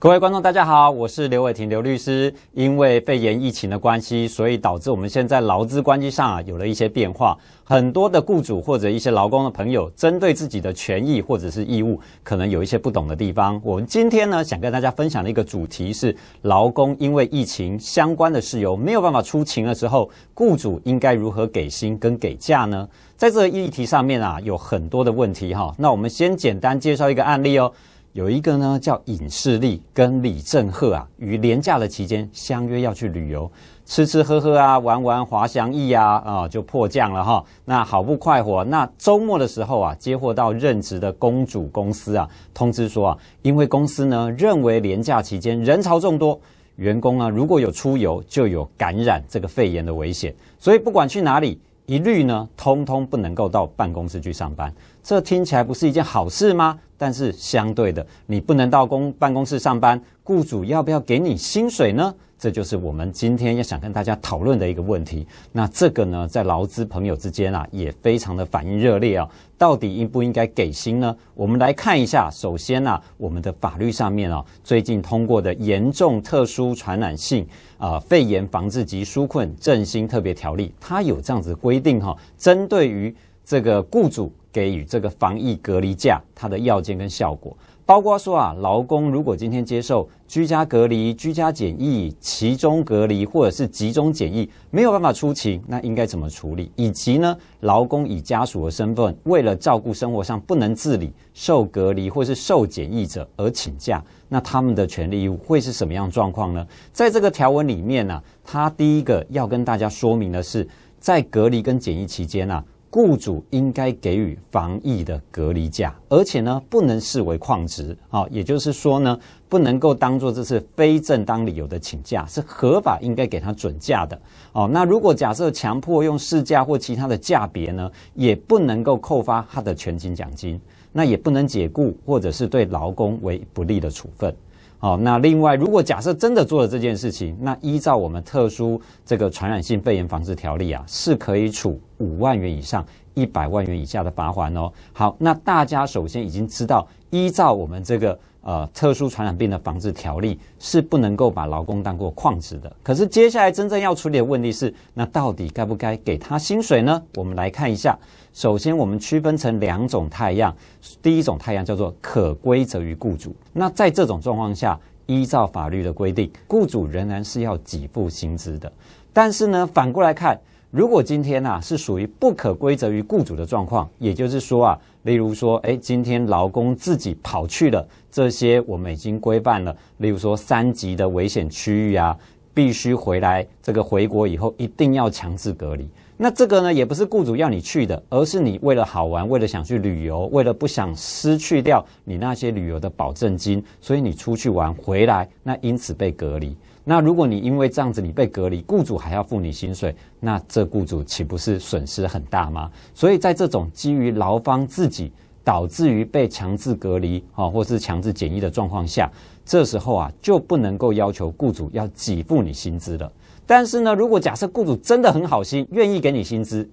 各位观众，大家好，我是刘伟霆刘律师。因为肺炎疫情的关系，所以导致我们现在劳资关系上啊有了一些变化。很多的雇主或者一些劳工的朋友，针对自己的权益或者是义务，可能有一些不懂的地方。我们今天呢，想跟大家分享的一个主题是：劳工因为疫情相关的事由没有办法出勤的时候，雇主应该如何给薪跟给假呢？在这个议题上面啊，有很多的问题哈。那我们先简单介绍一个案例哦。有一个呢叫尹世利跟李正赫啊，于廉价的期间相约要去旅游，吃吃喝喝啊，玩玩滑翔翼啊，啊就迫降了哈。那好不快活。那周末的时候啊，接获到任职的公主公司啊，通知说啊，因为公司呢认为廉价期间人潮众多，员工呢如果有出游就有感染这个肺炎的危险，所以不管去哪里，一律呢通通不能够到办公室去上班。这听起来不是一件好事吗？但是相对的，你不能到公办公室上班，雇主要不要给你薪水呢？这就是我们今天要想跟大家讨论的一个问题。那这个呢，在劳资朋友之间啊，也非常的反应热烈啊，到底应不应该给薪呢？我们来看一下，首先呢，我们的法律上面啊，最近通过的《严重特殊传染性啊肺炎防治及纾困振兴特别条例》，它有这样子规定哈，针对于。这个雇主给予这个防疫隔离假，它的要件跟效果，包括说啊，劳工如果今天接受居家隔离、居家检疫、集中隔离或者是集中检疫，没有办法出勤，那应该怎么处理？以及呢，劳工以家属的身份，为了照顾生活上不能自理、受隔离或是受检疫者而请假，那他们的权利会是什么样状况呢？在这个条文里面呢，他第一个要跟大家说明的是，在隔离跟检疫期间啊。雇主应该给予防疫的隔离假，而且呢，不能视为旷职，啊，也就是说呢，不能够当做这是非正当理由的请假，是合法应该给他准假的，哦，那如果假设强迫用事假或其他的价别呢，也不能够扣发他的全勤奖金，那也不能解雇或者是对劳工为不利的处分。好，那另外，如果假设真的做了这件事情，那依照我们特殊这个传染性肺炎防治条例啊，是可以处五万元以上一百万元以下的罚款哦。好，那大家首先已经知道，依照我们这个。呃，特殊传染病的防治条例是不能够把劳工当过矿资的。可是接下来真正要处理的问题是，那到底该不该给他薪水呢？我们来看一下。首先，我们区分成两种太阳。第一种太阳叫做可归责于雇主。那在这种状况下，依照法律的规定，雇主仍然是要给付薪资的。但是呢，反过来看，如果今天啊是属于不可归责于雇主的状况，也就是说啊。例如说，哎，今天劳工自己跑去了这些，我们已经规范了。例如说，三级的危险区域啊，必须回来。这个回国以后，一定要强制隔离。那这个呢，也不是雇主要你去的，而是你为了好玩，为了想去旅游，为了不想失去掉你那些旅游的保证金，所以你出去玩回来，那因此被隔离。那如果你因为这样子你被隔离，雇主还要付你薪水，那这雇主岂不是损失很大吗？所以在这种基于劳方自己导致于被强制隔离啊，或是强制检疫的状况下，这时候啊就不能够要求雇主要给付你薪资了。但是呢，如果假设雇主真的很好心，愿意给你薪资。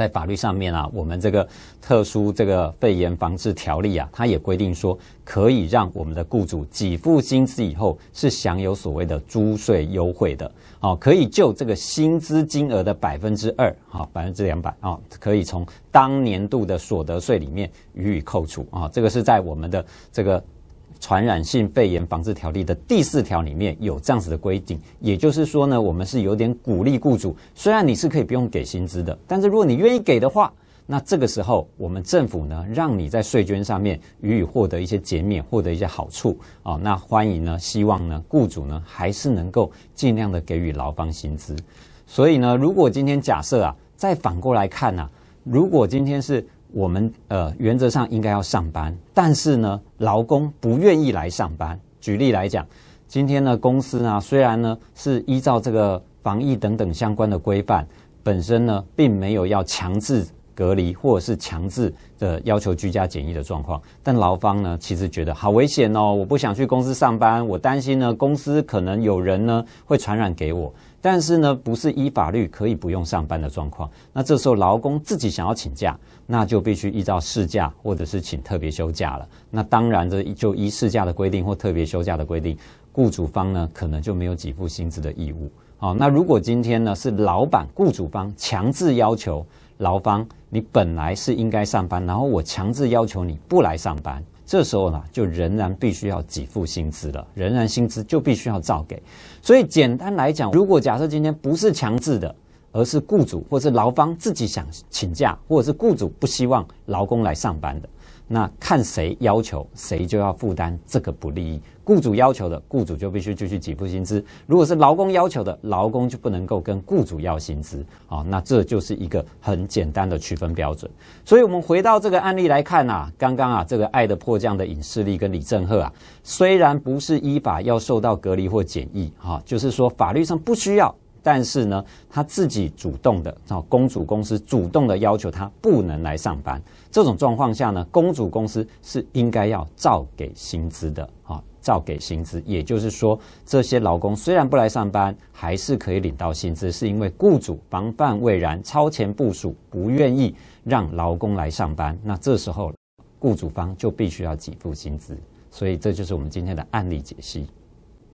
在法律上面啊，我们这个特殊这个肺炎防治条例啊，它也规定说，可以让我们的雇主给付薪资以后，是享有所谓的租税优惠的，好，可以就这个薪资金额的百分之二，好，百分之两百啊，可以从当年度的所得税里面予以扣除啊，这个是在我们的这个。传染性肺炎防治条例的第四条里面有这样子的规定，也就是说呢，我们是有点鼓励雇主，虽然你是可以不用给薪资的，但是如果你愿意给的话，那这个时候我们政府呢，让你在税捐上面予以获得一些减免，获得一些好处啊，那欢迎呢，希望呢，雇主呢还是能够尽量的给予劳方薪资。所以呢，如果今天假设啊，再反过来看呢，如果今天是。我们呃原则上应该要上班，但是呢，劳工不愿意来上班。举例来讲，今天呢，公司呢虽然呢是依照这个防疫等等相关的规范，本身呢并没有要强制。隔离或者是强制的要求居家检疫的状况，但劳方呢其实觉得好危险哦，我不想去公司上班，我担心呢公司可能有人呢会传染给我。但是呢不是依法律可以不用上班的状况，那这时候劳工自己想要请假，那就必须依照事假或者是请特别休假了。那当然这就依事假的规定或特别休假的规定，雇主方呢可能就没有给付薪资的义务。好，那如果今天呢是老板雇主方强制要求。劳方，你本来是应该上班，然后我强制要求你不来上班，这时候呢，就仍然必须要给付薪资了，仍然薪资就必须要照给。所以简单来讲，如果假设今天不是强制的，而是雇主或是劳方自己想请假，或者是雇主不希望劳工来上班的。那看谁要求，谁就要负担这个不利益。雇主要求的，雇主就必须继续给付薪资；如果是劳工要求的，劳工就不能够跟雇主要薪资。啊，那这就是一个很简单的区分标准。所以，我们回到这个案例来看呐，刚刚啊，这个爱的迫降的尹世利跟李正赫啊，虽然不是依法要受到隔离或检疫，哈，就是说法律上不需要。但是呢，他自己主动的，哦，公主公司主动的要求他不能来上班。这种状况下呢，公主公司是应该要照给薪资的，啊，照给薪资。也就是说，这些劳工虽然不来上班，还是可以领到薪资，是因为雇主防范未然，超前部署，不愿意让劳工来上班。那这时候，雇主方就必须要给付薪资。所以，这就是我们今天的案例解析。